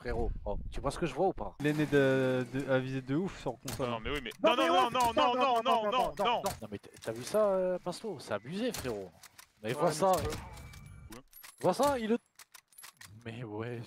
frérot. Oh, tu vois ce que je vois ou pas L'aîné de, de, viser de ouf sans console. Non, mais oui, mais. Non, non, non, non, non, non, non, non, non Non, mais t'as vu ça, euh, Pasto C'est abusé, frérot. Mais vois ça. Vois ça, il le. Mais wesh.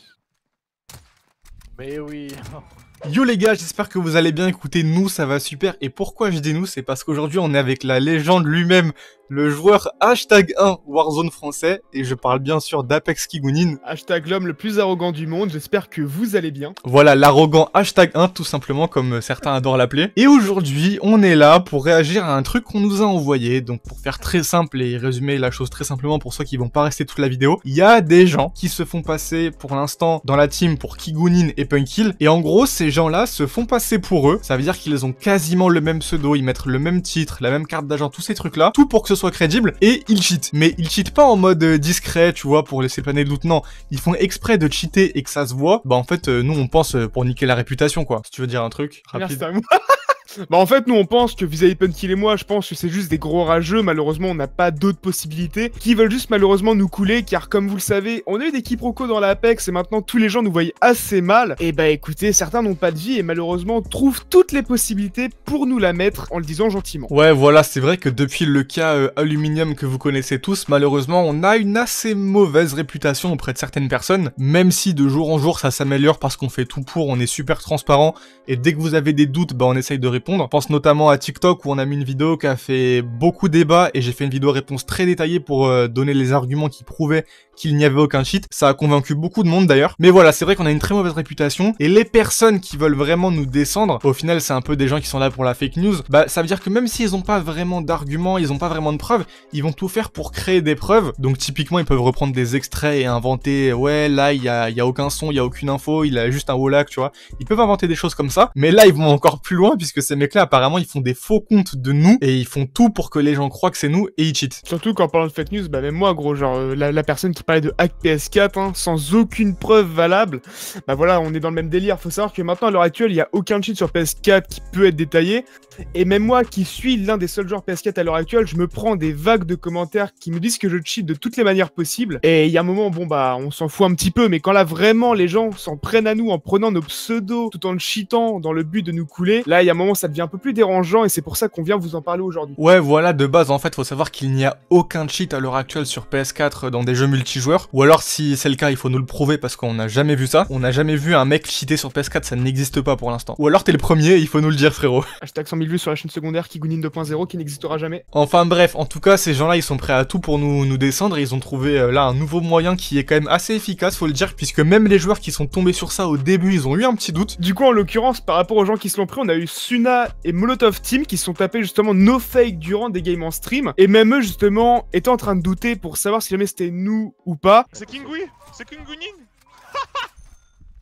Mais oui. Yo les gars, j'espère que vous allez bien. Écoutez, nous ça va super. Et pourquoi je dis nous C'est parce qu'aujourd'hui on est avec la légende lui-même, le joueur hashtag 1 Warzone français. Et je parle bien sûr d'Apex Kigunin. Hashtag l'homme le plus arrogant du monde. J'espère que vous allez bien. Voilà, l'arrogant hashtag 1 tout simplement comme certains adorent l'appeler. Et aujourd'hui on est là pour réagir à un truc qu'on nous a envoyé. Donc pour faire très simple et résumer la chose très simplement pour ceux qui vont pas rester toute la vidéo, il y a des gens qui se font passer pour l'instant dans la team pour Kigunin et Punkill. Et en gros c'est gens-là se font passer pour eux. Ça veut dire qu'ils ont quasiment le même pseudo, ils mettent le même titre, la même carte d'agent, tous ces trucs-là, tout pour que ce soit crédible, et ils cheatent. Mais ils cheatent pas en mode euh, discret, tu vois, pour laisser planer le doute, non. Ils font exprès de cheater et que ça se voit. Bah en fait, euh, nous on pense euh, pour niquer la réputation, quoi. Si tu veux dire un truc, rapide. Bah en fait, nous on pense que vis-à-vis Punkil et moi, je pense que c'est juste des gros rageux. Malheureusement, on n'a pas d'autres possibilités. Qui veulent juste malheureusement nous couler, car comme vous le savez, on a eu des quiproquos dans l'Apex et maintenant tous les gens nous voient assez mal. Et bah écoutez, certains n'ont pas de vie et malheureusement trouvent toutes les possibilités pour nous la mettre en le disant gentiment. Ouais, voilà, c'est vrai que depuis le cas euh, aluminium que vous connaissez tous, malheureusement, on a une assez mauvaise réputation auprès de certaines personnes, même si de jour en jour ça s'améliore parce qu'on fait tout pour, on est super transparent et dès que vous avez des doutes, bah on essaye de répondre Pense notamment à TikTok où on a mis une vidéo qui a fait beaucoup de débat et j'ai fait une vidéo réponse très détaillée pour euh, donner les arguments qui prouvaient qu'il n'y avait aucun cheat. Ça a convaincu beaucoup de monde d'ailleurs. Mais voilà, c'est vrai qu'on a une très mauvaise réputation et les personnes qui veulent vraiment nous descendre, au final c'est un peu des gens qui sont là pour la fake news, bah ça veut dire que même s'ils n'ont pas vraiment d'arguments, ils n'ont pas vraiment de preuves, ils vont tout faire pour créer des preuves. Donc typiquement ils peuvent reprendre des extraits et inventer ouais là il y a, aucun son, il y a aucune info, il a juste un wallack tu vois. Ils peuvent inventer des choses comme ça, mais là ils vont encore plus loin puisque c'est ces mecs-là, apparemment, ils font des faux comptes de nous et ils font tout pour que les gens croient que c'est nous et ils cheatent. Surtout qu'en parlant de fake news, bah même moi, gros, genre euh, la, personne qui parlait de hack PS4 hein, sans aucune preuve valable, bah voilà, on est dans le même délire. Faut savoir que maintenant, à l'heure actuelle, il n'y a aucun cheat sur PS4 qui peut être détaillé. Et même moi, qui suis l'un des seuls joueurs PS4 à l'heure actuelle, je me prends des vagues de commentaires qui me disent que je cheat de toutes les manières possibles. Et il y a un moment, bon bah, on s'en fout un petit peu, mais quand là vraiment les gens s'en prennent à nous en prenant nos pseudos tout en cheatant dans le but de nous couler, là il y a un moment ça devient un peu plus dérangeant et c'est pour ça qu'on vient vous en parler aujourd'hui. Ouais, voilà, de base, en fait, faut savoir qu'il n'y a aucun cheat à l'heure actuelle sur PS4 dans des jeux multijoueurs. Ou alors, si c'est le cas, il faut nous le prouver parce qu'on n'a jamais vu ça. On n'a jamais vu un mec cheater sur PS4, ça n'existe pas pour l'instant. Ou alors, t'es le premier, il faut nous le dire, frérot. Hashtag 100 000 vues sur la chaîne secondaire qui gunine 2.0 qui n'existera jamais. Enfin, bref, en tout cas, ces gens-là, ils sont prêts à tout pour nous, nous descendre. ils ont trouvé euh, là un nouveau moyen qui est quand même assez efficace, faut le dire, puisque même les joueurs qui sont tombés sur ça au début, ils ont eu un petit doute. Du coup, en l'occurrence, par rapport aux gens qui se l'ont pris, on a eu Suna et Molotov Team qui sont tapés justement no fake durant des games en stream. Et même eux, justement, étaient en train de douter pour savoir si jamais c'était nous ou pas. C'est Kingui C'est Kingunin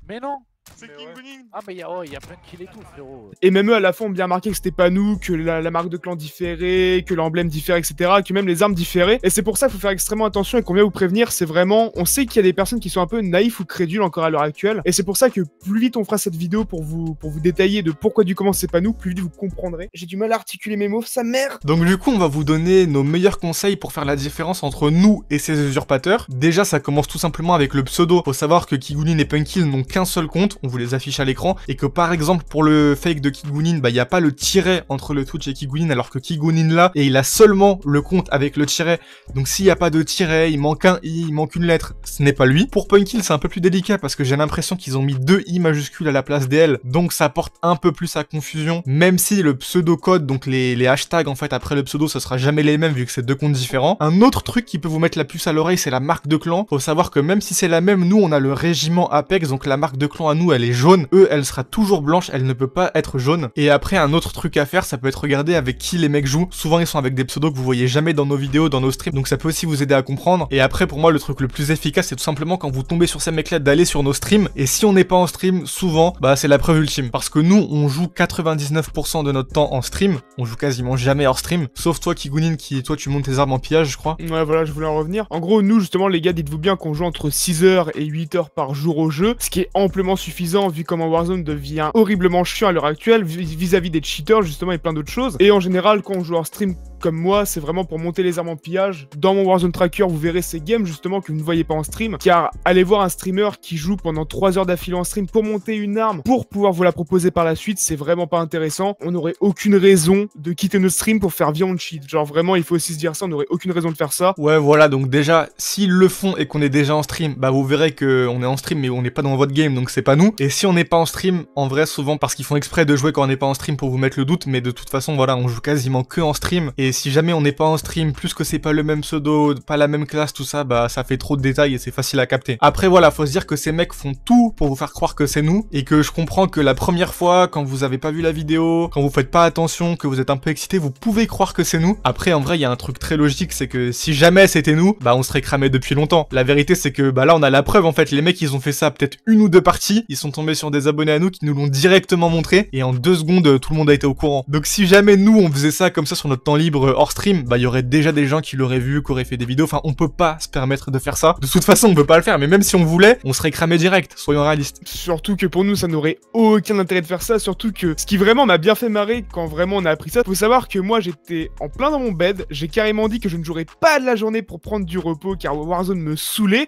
Mais non ah, mais il oh, plein de kills et tout, frérot. Et même eux, à la fin, ont bien marqué que c'était pas nous, que la, marque de clan différait, que l'emblème différait, etc., que même les armes différaient. Et c'est pour ça qu'il faut faire extrêmement attention et qu'on vient vous prévenir. C'est vraiment, on sait qu'il y a des personnes qui sont un peu naïfs ou crédules encore à l'heure actuelle. Et c'est pour ça que plus vite on fera cette vidéo pour vous, pour vous détailler de pourquoi du comment c'est pas nous, plus vite vous comprendrez. J'ai du mal à articuler mes mots, sa mère. Donc, du coup, on va vous donner nos meilleurs conseils pour faire la différence entre nous et ces usurpateurs. Déjà, ça commence tout simplement avec le pseudo. Faut savoir que Kigunin et Punkil n'ont qu'un seul compte vous les affiche à l'écran, et que par exemple pour le fake de Kigunin, bah il n'y a pas le tiret entre le Twitch et Kigunin, alors que Kigunin là, et il a seulement le compte avec le tiret, donc s'il n'y a pas de tiret, il manque un i, il manque une lettre, ce n'est pas lui. Pour Punkill, c'est un peu plus délicat, parce que j'ai l'impression qu'ils ont mis deux i majuscules à la place des l, donc ça porte un peu plus à confusion, même si le pseudo code, donc les, hashtags en fait après le pseudo, ce sera jamais les mêmes vu que c'est deux comptes différents. Un autre truc qui peut vous mettre la puce à l'oreille, c'est la marque de clan. Faut savoir que même si c'est la même, nous on a le régiment Apex, donc la marque de clan à nous, elle elle est jaune, eux, elle sera toujours blanche, elle ne peut pas être jaune. Et après, un autre truc à faire, ça peut être regarder avec qui les mecs jouent. Souvent, ils sont avec des pseudos que vous voyez jamais dans nos vidéos, dans nos streams, donc ça peut aussi vous aider à comprendre. Et après, pour moi, le truc le plus efficace, c'est tout simplement quand vous tombez sur ces mecs-là, d'aller sur nos streams. Et si on n'est pas en stream, souvent, bah, c'est la preuve ultime. Parce que nous, on joue 99% de notre temps en stream. On joue quasiment jamais hors stream. Sauf toi, Kigunin, qui, toi, tu montes tes armes en pillage, je crois. Ouais, voilà, je voulais en revenir. En gros, nous, justement, les gars, dites-vous bien qu'on joue entre 6h et 8h par jour au jeu, ce qui est amplement suffisant vu comment Warzone devient horriblement chiant à l'heure actuelle vis-à-vis -vis des cheaters justement et plein d'autres choses. Et en général, quand on joue en stream comme moi, c'est vraiment pour monter les armes en pillage. Dans mon Warzone Tracker, vous verrez ces games justement que vous ne voyez pas en stream. Car allez voir un streamer qui joue pendant 3 heures d'affilée en stream pour monter une arme, pour pouvoir vous la proposer par la suite, c'est vraiment pas intéressant. On n'aurait aucune raison de quitter notre stream pour faire viande cheat. Genre vraiment, il faut aussi se dire ça, on n'aurait aucune raison de faire ça. Ouais, voilà, donc déjà, s'ils le font et qu'on est déjà en stream, bah vous verrez qu'on est en stream mais on n'est pas dans votre game, donc c'est pas nous. Et si on n'est pas en stream, en vrai, souvent parce qu'ils font exprès de jouer quand on n'est pas en stream pour vous mettre le doute, mais de toute façon, voilà, on joue quasiment que en stream. Et et si jamais on n'est pas en stream, plus que c'est pas le même pseudo, pas la même classe, tout ça, bah ça fait trop de détails et c'est facile à capter. Après voilà, faut se dire que ces mecs font tout pour vous faire croire que c'est nous, et que je comprends que la première fois, quand vous avez pas vu la vidéo, quand vous faites pas attention, que vous êtes un peu excité, vous pouvez croire que c'est nous. Après en vrai, il y a un truc très logique, c'est que si jamais c'était nous, bah on serait cramé depuis longtemps. La vérité c'est que bah là on a la preuve en fait, les mecs ils ont fait ça peut-être une ou deux parties, ils sont tombés sur des abonnés à nous qui nous l'ont directement montré, et en deux secondes tout le monde a été au courant. Donc si jamais nous on faisait ça comme ça sur notre temps libre, euh, hors stream, bah il y aurait déjà des gens qui l'auraient vu, qui auraient fait des vidéos. Enfin, on peut pas se permettre de faire ça. De toute façon, on peut pas le faire. Mais même si on voulait, on serait cramé direct. Soyons réalistes. Surtout que pour nous, ça n'aurait aucun intérêt de faire ça. Surtout que ce qui vraiment m'a bien fait marrer quand vraiment on a appris ça, faut savoir que moi j'étais en plein dans mon bed. J'ai carrément dit que je ne jouerais pas de la journée pour prendre du repos car Warzone me saoulait.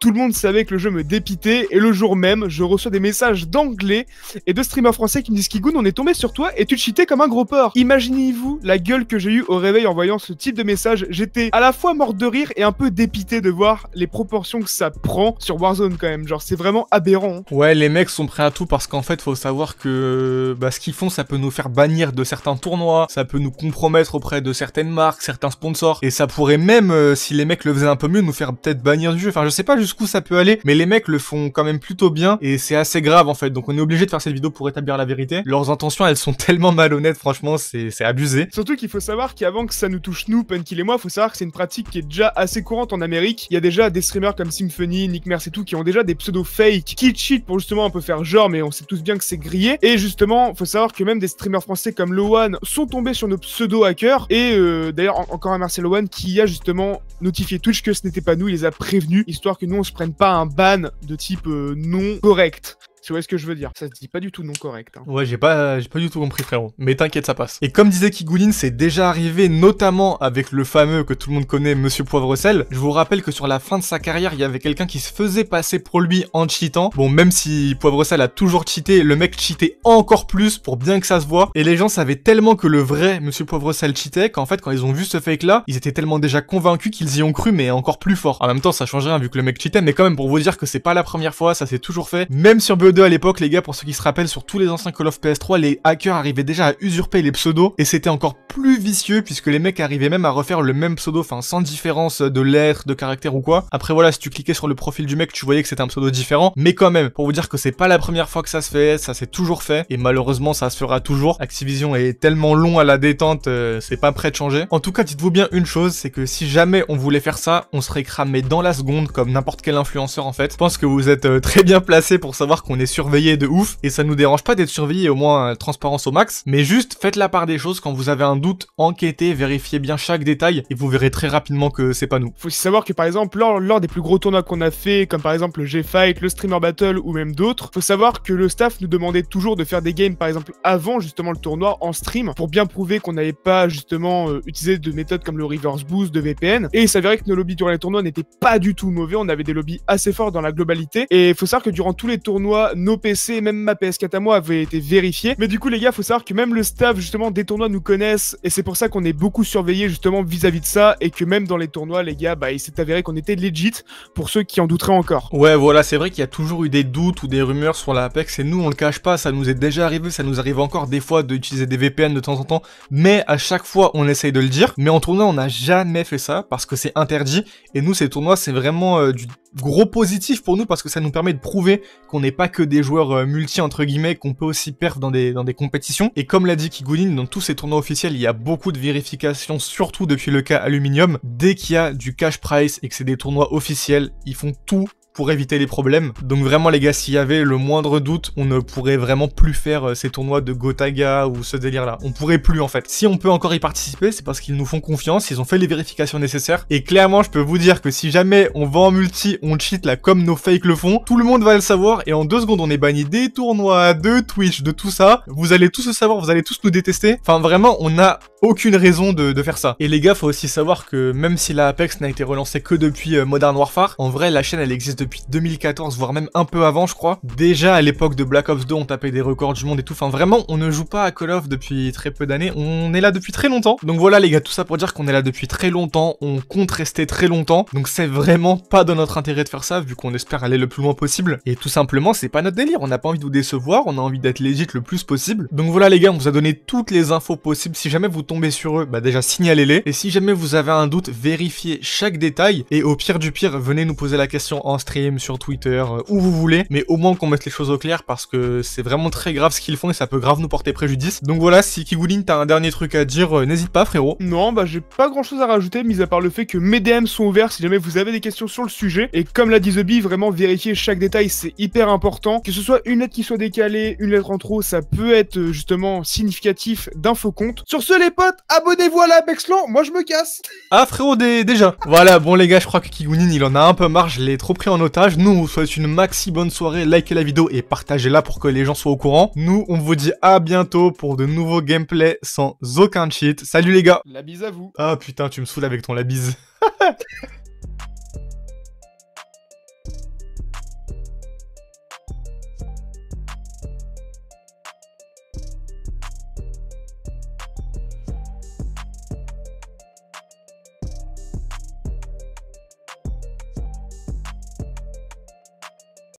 Tout le monde savait que le jeu me dépitait et le jour même, je reçois des messages d'anglais et de streamers français qui me disent Kigoun, on est tombé sur toi et tu te cheatais comme un gros porc. Imaginez-vous la gueule que j'ai eue au réveil en voyant ce type de message, j'étais à la fois mort de rire et un peu dépité de voir les proportions que ça prend sur Warzone quand même. Genre, c'est vraiment aberrant. Hein. Ouais, les mecs sont prêts à tout parce qu'en fait, faut savoir que bah, ce qu'ils font, ça peut nous faire bannir de certains tournois, ça peut nous compromettre auprès de certaines marques, certains sponsors, et ça pourrait même, euh, si les mecs le faisaient un peu mieux, nous faire peut-être bannir du jeu. Enfin, je sais pas jusqu'où ça peut aller, mais les mecs le font quand même plutôt bien et c'est assez grave en fait. Donc, on est obligé de faire cette vidéo pour établir la vérité. Leurs intentions, elles sont tellement malhonnêtes, franchement, c'est abusé. Surtout qu'il faut savoir qu'avant que ça nous touche nous, PunKill et moi, faut savoir que c'est une pratique qui est déjà assez courante en Amérique. Il y a déjà des streamers comme Symphony, Nick Merce et tout qui ont déjà des pseudos fake, qui cheat pour justement un peu faire genre, mais on sait tous bien que c'est grillé. Et justement, faut savoir que même des streamers français comme Lowan sont tombés sur nos pseudos hackers. Et euh, d'ailleurs, encore un merci à Lowan qui a justement notifié Twitch que ce n'était pas nous, il les a prévenus, histoire que nous on se prenne pas un ban de type euh, non correct. Tu vois ce que je veux dire Ça se dit pas du tout non correct. Hein. Ouais, j'ai pas, j'ai pas du tout compris, frérot. Mais t'inquiète, ça passe. Et comme disait Kigouline c'est déjà arrivé, notamment avec le fameux que tout le monde connaît, Monsieur Poivre Je vous rappelle que sur la fin de sa carrière, il y avait quelqu'un qui se faisait passer pour lui en cheatant. Bon, même si Poivre a toujours cheaté, le mec cheatait encore plus pour bien que ça se voit. Et les gens savaient tellement que le vrai Monsieur Poivre Sel cheatait qu'en fait, quand ils ont vu ce fake-là, ils étaient tellement déjà convaincus qu'ils y ont cru, mais encore plus fort. En même temps, ça change rien vu que le mec cheatait, mais quand même pour vous dire que c'est pas la première fois, ça s'est toujours fait. Même sur à l'époque, les gars, pour ceux qui se rappellent, sur tous les anciens Call of PS3, les hackers arrivaient déjà à usurper les pseudos, et c'était encore plus vicieux, puisque les mecs arrivaient même à refaire le même pseudo, enfin, sans différence de lettres, de caractère ou quoi. Après voilà, si tu cliquais sur le profil du mec, tu voyais que c'était un pseudo différent, mais quand même, pour vous dire que c'est pas la première fois que ça se fait, ça s'est toujours fait, et malheureusement, ça se fera toujours. Activision est tellement long à la détente, euh, c'est pas prêt de changer. En tout cas, dites-vous bien une chose, c'est que si jamais on voulait faire ça, on serait cramé dans la seconde, comme n'importe quel influenceur en fait. Je pense que vous êtes euh, très bien placé pour savoir qu'on on est surveillé de ouf et ça nous dérange pas d'être surveillé, au moins euh, transparence au max. Mais juste faites la part des choses quand vous avez un doute, enquêtez, vérifiez bien chaque détail et vous verrez très rapidement que c'est pas nous. Faut savoir que par exemple lors, des plus gros tournois qu'on a fait, comme par exemple le G-Fight, le Streamer Battle ou même d'autres, faut savoir que le staff nous demandait toujours de faire des games par exemple avant justement le tournoi en stream pour bien prouver qu'on n'avait pas justement euh, utilisé de méthodes comme le reverse boost de VPN. Et il s'avérait que nos lobbies durant les tournois n'étaient pas du tout mauvais, on avait des lobbies assez forts dans la globalité. Et faut savoir que durant tous les tournois nos PC, même ma PS4 à moi avait été vérifiée. Mais du coup, les gars, faut savoir que même le staff justement des tournois nous connaissent et c'est pour ça qu'on est beaucoup surveillé justement vis-à-vis de ça et que même dans les tournois, les gars, bah, il s'est avéré qu'on était legit pour ceux qui en douteraient encore. Ouais, voilà, c'est vrai qu'il y a toujours eu des doutes ou des rumeurs sur la Apex et nous, on le cache pas, ça nous est déjà arrivé, ça nous arrive encore des fois d'utiliser des VPN de temps en temps, mais à chaque fois, on essaye de le dire. Mais en tournoi, on n'a jamais fait ça parce que c'est interdit et nous, ces tournois, c'est vraiment euh, du gros positif pour nous parce que ça nous permet de prouver qu'on n'est pas des joueurs euh, multi entre guillemets qu'on peut aussi perdre dans des, compétitions. Et comme l'a dit Kigunin, dans tous ces tournois officiels, il y a beaucoup de vérifications, surtout depuis le cas Aluminium. Dès qu'il y a du cash price et que c'est des tournois officiels, ils font tout éviter les problèmes. Donc vraiment les gars, s'il y avait le moindre doute, on ne pourrait vraiment plus faire euh, ces tournois de Gotaga ou ce délire là. On pourrait plus en fait. Si on peut encore y participer, c'est parce qu'ils nous font confiance, ils ont fait les vérifications nécessaires. Et clairement, je peux vous dire que si jamais on va en multi, on cheat là comme nos fakes le font, tout le monde va le savoir et en deux secondes on est banni des tournois, de Twitch, de tout ça. Vous allez tous le savoir, vous allez tous nous détester. Enfin vraiment, on n'a aucune raison de, faire ça. Et les gars, faut aussi savoir que même si la Apex n'a été relancée que depuis euh, Modern Warfare, en vrai la chaîne elle existe depuis depuis 2014, voire même un peu avant, je crois. Déjà, à l'époque de Black Ops 2, on tapait des records du monde et tout. Enfin, vraiment, on ne joue pas à Call of depuis très peu d'années. On est là depuis très longtemps. Donc voilà, les gars, tout ça pour dire qu'on est là depuis très longtemps. On compte rester très longtemps. Donc c'est vraiment pas dans notre intérêt de faire ça, vu qu'on espère aller le plus loin possible. Et tout simplement, c'est pas notre délire. On n'a pas envie de vous décevoir. On a envie d'être légit le plus possible. Donc voilà, les gars, on vous a donné toutes les infos possibles. Si jamais vous tombez sur eux, bah déjà signalez-les. Et si jamais vous avez un doute, vérifiez chaque détail. Et au pire du pire, venez nous poser la question en stream sur Twitter, euh, où vous voulez, mais au moins qu'on mette les choses au clair parce que c'est vraiment très grave ce qu'ils font et ça peut grave nous porter préjudice. Donc voilà, si Kigoulin t'as un dernier truc à dire, euh, n'hésite pas frérot. Non, bah j'ai pas grand chose à rajouter, mis à part le fait que mes DM sont ouverts si jamais vous avez des questions sur le sujet. Et comme l'a dit The Bee, vraiment vérifier chaque détail, c'est hyper important. Que ce soit une lettre qui soit décalée, une lettre en trop, ça peut être euh, justement significatif d'un faux compte. Sur ce les potes, abonnez-vous à la Bexlan, moi je me casse. Ah frérot, déjà. voilà, bon les gars, je crois que Kigounin il en a un peu marre, je l'ai trop pris en otage. Nous, on vous souhaite une maxi bonne soirée. Likez la vidéo et partagez-la pour que les gens soient au courant. Nous, on vous dit à bientôt pour de nouveaux gameplays sans aucun cheat. Salut les gars La bise à vous Ah putain, tu me saoules avec ton la bise